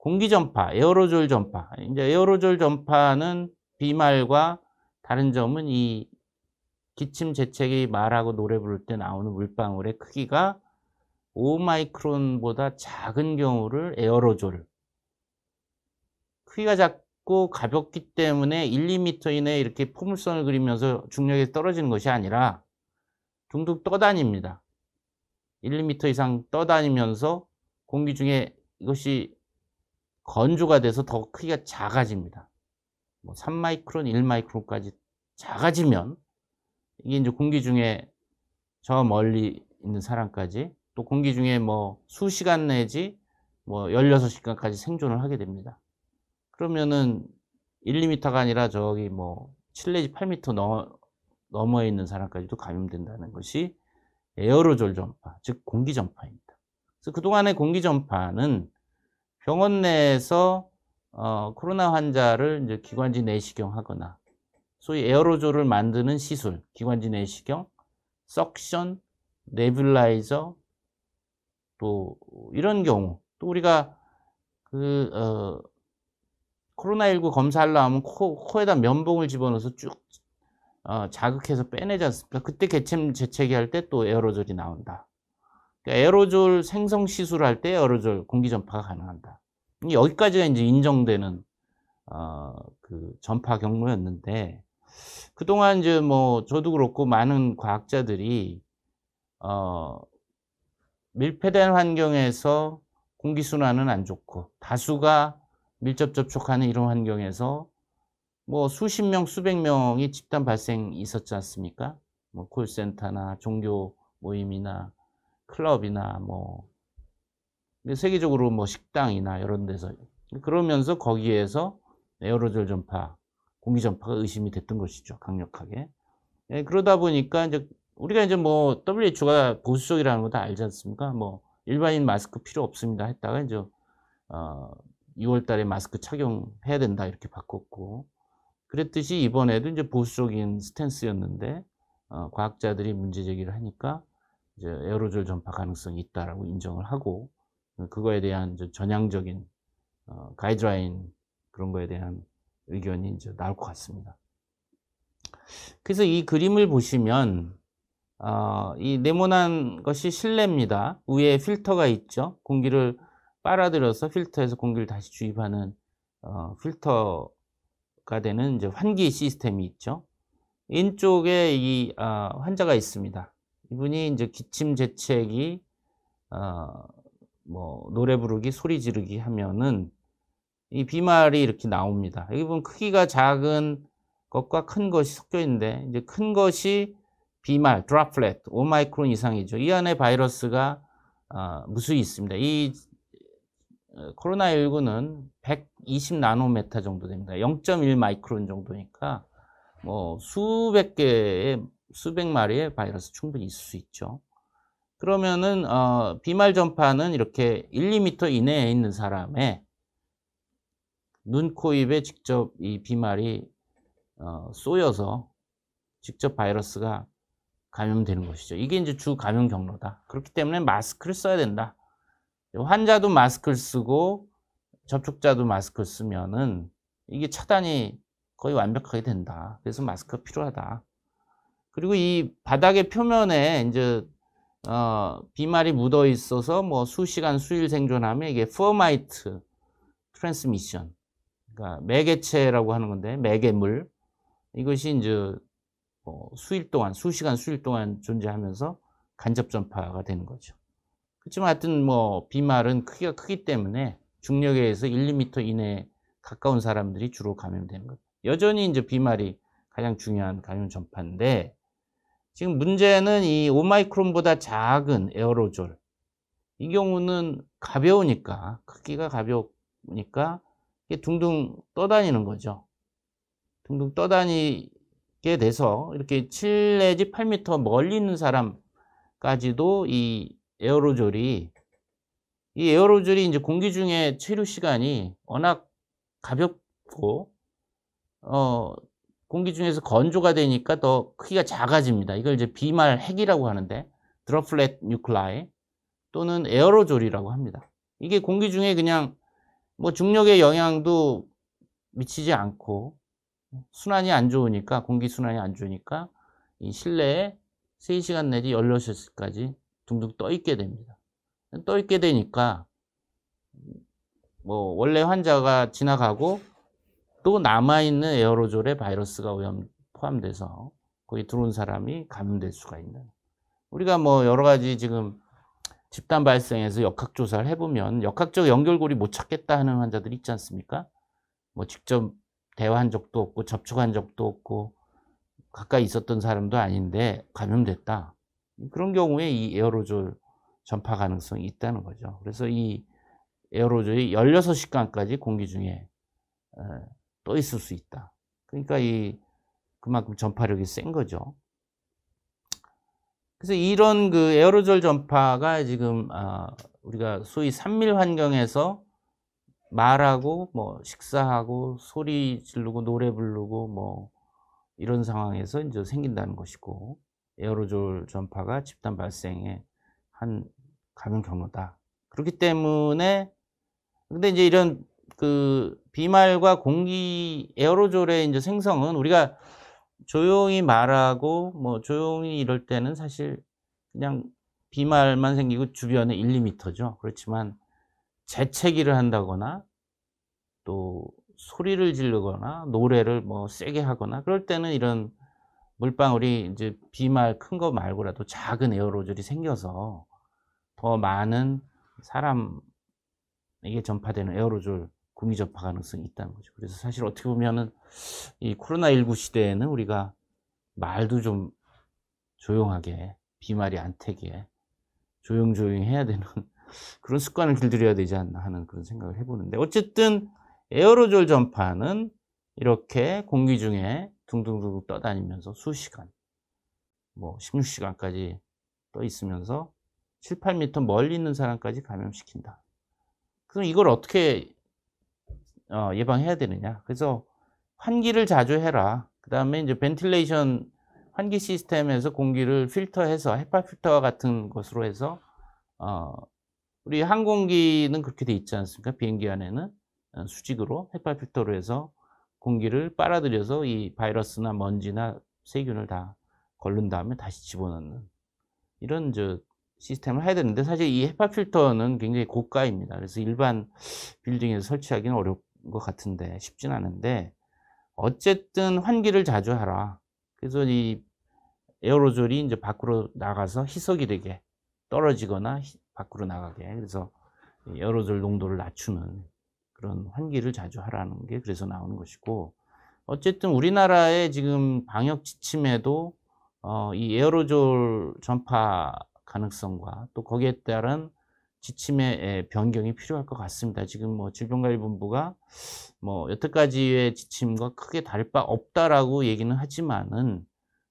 공기 전파, 에어로졸 전파. 이제 에어로졸 전파는 비말과 다른 점은 이 기침 재채기 말하고 노래 부를 때 나오는 물방울의 크기가 5마이크론보다 작은 경우를 에어로졸. 크기가 작고 가볍기 때문에 1, 2미터 이내에 이렇게 포물선을 그리면서 중력이 떨어지는 것이 아니라 둥둥 떠다닙니다. 1, 2미터 이상 떠다니면서 공기 중에 이것이 건조가 돼서 더 크기가 작아집니다. 뭐 3마이크론, 1마이크론까지 작아지면 이게 이제 공기 중에 저 멀리 있는 사람까지 또 공기 중에 뭐 수시간 내지 뭐 16시간까지 생존을 하게 됩니다. 그러면은 1, 미터가 아니라 저기 뭐7 내지 8미터 넘어 있는 사람까지도 감염된다는 것이 에어로졸 전파, 즉 공기 전파입니다. 그래서 그동안의 공기 전파는 병원 내에서 어, 코로나 환자를 이제 기관지 내시경 하거나 소위 에어로졸을 만드는 시술, 기관지 내시경, 석션, 네뷸라이저 또 이런 경우 또 우리가 그 어, 코로나19 검사하려 하면 코, 코에다 면봉을 집어넣어서 쭉 어, 자극해서 빼내지 않습니까? 그때 개체 재채기 할 때 또 에어로졸이 나온다. 그러니까 에어로졸 생성 시술을 할때 에어로졸 공기 전파가 가능한다. 여기까지가 이제 인정되는 어, 그 전파 경로였는데 그동안 이제 뭐 저도 그렇고 많은 과학자들이 어, 밀폐된 환경에서 공기 순환은 안 좋고 다수가 밀접 접촉하는 이런 환경에서 뭐 수십 명, 수백 명이 집단 발생 있었지 않습니까? 뭐 콜센터나 종교 모임이나 클럽이나 뭐 세계적으로 뭐 식당이나 이런 데서 그러면서 거기에서 에어로졸 전파, 공기 전파가 의심이 됐던 것이죠. 강력하게. 예, 그러다 보니까 이제 우리가 이제 뭐 WHO가 보수적이라는 거 다 알지 않습니까? 뭐 일반인 마스크 필요 없습니다 했다가 이제 어 6월 달에 마스크 착용해야 된다 이렇게 바꿨고 그랬듯이 이번에도 이제 보수적인 스탠스였는데 어 과학자들이 문제 제기를 하니까 이제 에어로졸 전파 가능성이 있다라고 인정을 하고 그거에 대한 전향적인 어, 가이드라인 그런 거에 대한 의견이 이제 나올 것 같습니다. 그래서 이 그림을 보시면 어, 이 네모난 것이 실내입니다. 위에 필터가 있죠. 공기를 빨아들여서 필터에서 공기를 다시 주입하는 어, 필터가 되는 이제 환기 시스템이 있죠. 인쪽에 이 어, 환자가 있습니다. 이분이 이제 기침 재채기, 어, 뭐 노래 부르기, 소리 지르기 하면은 이 비말이 이렇게 나옵니다. 여기 보면 크기가 작은 것과 큰 것이 섞여 있는데 이제 큰 것이 비말, 드랍플렛, 5마이크론 이상이죠. 이 안에 바이러스가 어, 무수히 있습니다. 이 어, 코로나19는 120 나노메타 정도 됩니다. 0.1 마이크론 정도니까 뭐 수백 개의 수백 마리의 바이러스 충분히 있을 수 있죠. 그러면은 어, 비말 전파는 이렇게 1, 2미터 이내에 있는 사람의 눈, 코, 입에 직접 이 비말이 어, 쏘여서 직접 바이러스가 감염되는 것이죠. 이게 이제 주 감염 경로다. 그렇기 때문에 마스크를 써야 된다. 환자도 마스크를 쓰고 접촉자도 마스크를 쓰면은 이게 차단이 거의 완벽하게 된다. 그래서 마스크가 필요하다. 그리고 이 바닥의 표면에 이제 어, 비말이 묻어 있어서 뭐 수시간 수일 생존하면 이게 포마이트 트랜스미션 그러니까 매개체라고 하는 건데 매개물 이것이 이제 뭐 수일 동안 수시간 수일 동안 존재하면서 간접 전파가 되는 거죠. 그렇지만 하여튼 뭐 비말은 크기가 크기 때문에 중력에 의해서 1, 2m 이내에 가까운 사람들이 주로 감염되는 거죠. 여전히 이제 비말이 가장 중요한 감염 전파인데 지금 문제는 이 5마이크론보다 작은 에어로졸. 이 경우는 가벼우니까, 크기가 가벼우니까 이게 둥둥 떠다니는 거죠. 둥둥 떠다니게 돼서 이렇게 7 내지 8m 멀리 있는 사람까지도 이 에어로졸이 이 에어로졸이 이제 공기 중에 체류 시간이 워낙 가볍고 어 공기 중에서 건조가 되니까 더 크기가 작아집니다. 이걸 이제 비말 핵이라고 하는데 드롭플렛 뉴클라이 또는 에어로졸이라고 합니다. 이게 공기 중에 그냥 뭐 중력의 영향도 미치지 않고 순환이 안 좋으니까 공기 순환이 안 좋으니까 이 실내에 3시간 내지 16시까지 둥둥 떠 있게 됩니다. 떠 있게 되니까 뭐 원래 환자가 지나가고 또 남아있는 에어로졸에 바이러스가 오염, 포함돼서 거기 들어온 사람이 감염될 수가 있는. 우리가 뭐 여러 가지 지금 집단 발생에서 역학조사를 해보면 역학적 연결고리 못 찾겠다 하는 환자들 있지 않습니까? 뭐 직접 대화한 적도 없고 접촉한 적도 없고 가까이 있었던 사람도 아닌데 감염됐다. 그런 경우에 이 에어로졸 전파 가능성이 있다는 거죠. 그래서 이 에어로졸이 16시간까지 공기 중에 또 있을 수 있다. 그러니까 이 그만큼 전파력이 센 거죠. 그래서 이런 그 에어로졸 전파가 지금 아, 우리가 소위 산밀 환경에서 말하고 뭐 식사하고 소리 지르고 노래 부르고 뭐 이런 상황에서 이제 생긴다는 것이고 에어로졸 전파가 집단 발생의 한 감염 경로다. 그렇기 때문에 근데 이제 이런 그 비말과 공기 에어로졸의 이제 생성은 우리가 조용히 말하고 뭐 조용히 이럴 때는 사실 그냥 비말만 생기고 주변에 1, 2미터죠 그렇지만 재채기를 한다거나 또 소리를 지르거나 노래를 뭐 세게 하거나 그럴 때는 이런 물방울이 이제 비말 큰 거 말고라도 작은 에어로졸이 생겨서 더 많은 사람에게 전파되는 에어로졸 공민 접하 가능성이 있다는 거죠. 그래서 사실 어떻게 보면은 이 코로나19 시대에는 우리가 말도 좀 조용하게 비말이 안 태게 조용조용 해야 되는 그런 습관을 길들여야 되지 않나 하는 그런 생각을 해보는데 어쨌든 에어로졸 전파는 이렇게 공기 중에 둥둥둥 떠다니면서 수시간 뭐 16시간까지 떠 있으면서 7, 8m 멀리 있는 사람까지 감염시킨다. 그럼 이걸 어떻게 어, 예방해야 되느냐. 그래서 환기를 자주 해라. 그 다음에 이제 벤틸레이션 환기 시스템에서 공기를 필터해서 헤파 필터와 같은 것으로 해서 어, 우리 항공기는 그렇게 돼 있지 않습니까? 비행기 안에는 어, 수직으로 헤파 필터로 해서 공기를 빨아들여서 이 바이러스나 먼지나 세균을 다 걸른 다음에 다시 집어넣는 이런 저 시스템을 해야 되는데 사실 이 헤파 필터는 굉장히 고가입니다. 그래서 일반 빌딩에서 설치하기는 어렵고 것 같은데 쉽진 않은데 어쨌든 환기를 자주 하라. 그래서 이 에어로졸이 이제 밖으로 나가서 희석이 되게 떨어지거나 밖으로 나가게 그래서 에어로졸 농도를 낮추는 그런 환기를 자주 하라는 게 그래서 나오는 것이고 어쨌든 우리나라의 지금 방역 지침에도 어, 이 에어로졸 전파 가능성과 또 거기에 따른 지침의 예, 변경이 필요할 것 같습니다. 지금 뭐 질병관리본부가 뭐 여태까지의 지침과 크게 다를 바 없다라고 얘기는 하지만은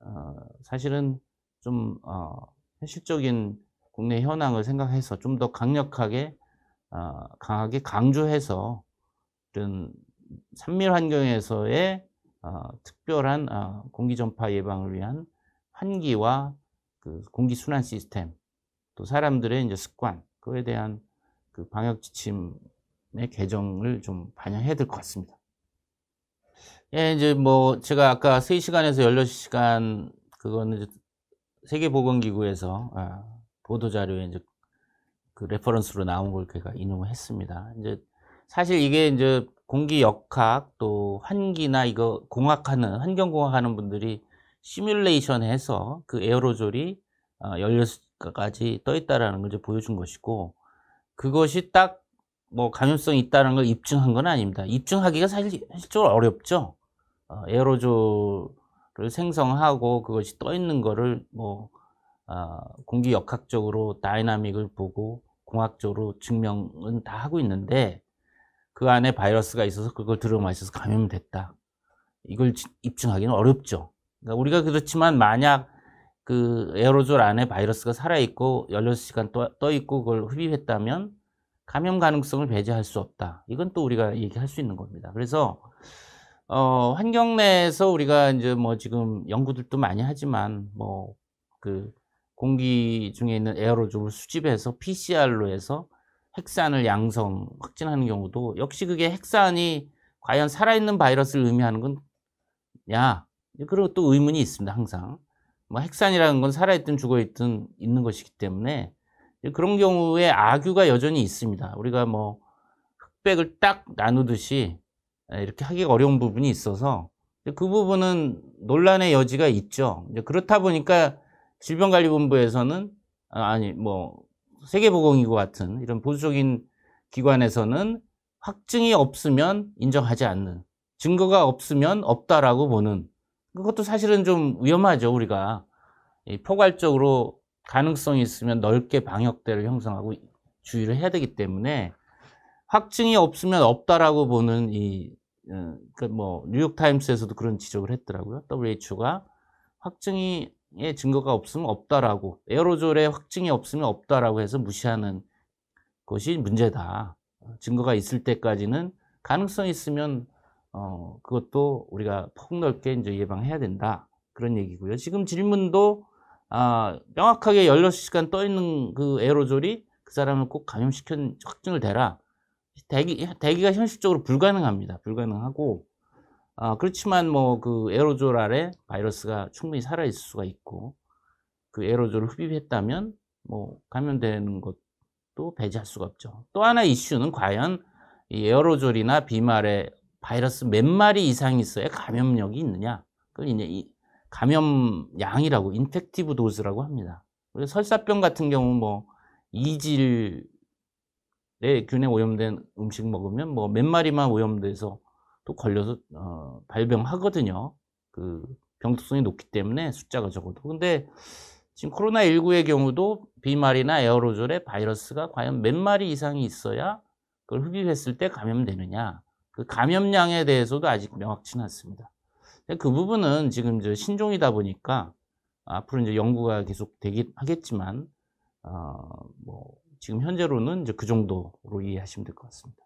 어 사실은 좀어 현실적인 국내 현황을 생각해서 좀 더 강력하게 어 강하게 강조해서 이런 산밀 환경에서의 어 특별한 어 공기 전파 예방을 위한 환기와 그 공기 순환 시스템 또 사람들의 이제 습관 그에 대한 그 방역 지침의 개정을 좀 반영해야 될 것 같습니다. 예, 이제 뭐 제가 아까 3시간에서 16시간 그거는 세계보건기구에서 아, 보도자료에 이제 그 레퍼런스로 나온 걸 제가 인용을 했습니다. 이제 사실 이게 이제 공기 역학 또 환기나 이거 공학하는 환경 공학하는 분들이 시뮬레이션 해서 그 에어로졸이 어, 연료 까지 떠 있다라는 걸 보여준 것이고 그것이 딱 뭐 감염성이 있다는 걸 입증한 건 아닙니다. 입증하기가 사실 실적으로 어렵죠. 어, 에어로졸을 생성하고 그것이 떠 있는 거를 뭐 어, 공기 역학적으로 다이나믹을 보고 공학적으로 증명은 다 하고 있는데 그 안에 바이러스가 있어서 그걸 들어가 있어서 감염됐다. 이걸 입증하기는 어렵죠. 그러니까 우리가 그렇지만 만약 그 에어로졸 안에 바이러스가 살아있고 16시간 떠, 떠 있고 그걸 흡입했다면 감염 가능성을 배제할 수 없다. 이건 또 우리가 얘기할 수 있는 겁니다. 그래서 어, 환경 내에서 우리가 이제 뭐 지금 연구들도 많이 하지만 뭐 그 공기 중에 있는 에어로졸을 수집해서 PCR로 해서 핵산을 양성 확진하는 경우도 역시 그게 핵산이 과연 살아있는 바이러스를 의미하는 건야 그리고 또 의문이 있습니다 항상 뭐 핵산이라는 건 살아있든 죽어있든 있는 것이기 때문에 그런 경우에 아규가 여전히 있습니다. 우리가 뭐 흑백을 딱 나누듯이 예, 이렇게 하기가 어려운 부분이 있어서 그 부분은 논란의 여지가 있죠. 그렇다 보니까 질병관리본부에서는 아, 아니 뭐 세계보건기구 같은 이런 보수적인 기관에서는 확증이 없으면 인정하지 않는 증거가 없으면 없다라고 보는 그것도 사실은 좀 위험하죠, 우리가. 포괄적으로 가능성이 있으면 넓게 방역대를 형성하고 주의를 해야 되기 때문에 확증이 없으면 없다라고 보는 이, 어, 그 뭐, 뉴욕타임스에서도 그런 지적을 했더라고요. WHO가 확증이 의 증거가 없으면 없다라고 에어로졸의 확증이 없으면 없다라고 해서 무시하는 것이 문제다. 증거가 있을 때까지는 가능성이 있으면 어, 그것도 우리가 폭넓게 이제 예방해야 된다. 그런 얘기고요. 지금 질문도 아, 명확하게 16시간 떠 있는 그 에어로졸이 그 사람을 꼭 감염시킨 확증을 대라. 대기, 대기가 현실적으로 불가능합니다. 불가능하고, 아, 그렇지만 뭐 그 에어로졸 아래 바이러스가 충분히 살아있을 수가 있고, 그 에어로졸을 흡입했다면 뭐 감염되는 것도 배제할 수가 없죠. 또 하나 이슈는 과연 이 에어로졸이나 비말의 바이러스 몇 마리 이상이 있어야 감염력이 있느냐. 그걸 이제 감염량이라고 인펙티브 도즈라고 합니다. 그래서 설사병 같은 경우 뭐 이질에 균에 오염된 음식 먹으면 뭐 몇 마리만 오염돼서 또 걸려서 어, 발병하거든요. 그병특성이 높기 때문에 숫자가 적어도. 근데 지금 코로나19의 경우도 비말이나 에어로졸에 바이러스가 과연 몇 마리 이상이 있어야 그걸 흡입했을 때 감염되느냐. 그 감염량에 대해서도 아직 명확치는 않습니다. 그 부분은 지금 이제 신종이다 보니까 앞으로 이제 연구가 계속 되긴 하겠지만 어, 뭐 지금 현재로는 이제 그 정도로 이해하시면 될 것 같습니다.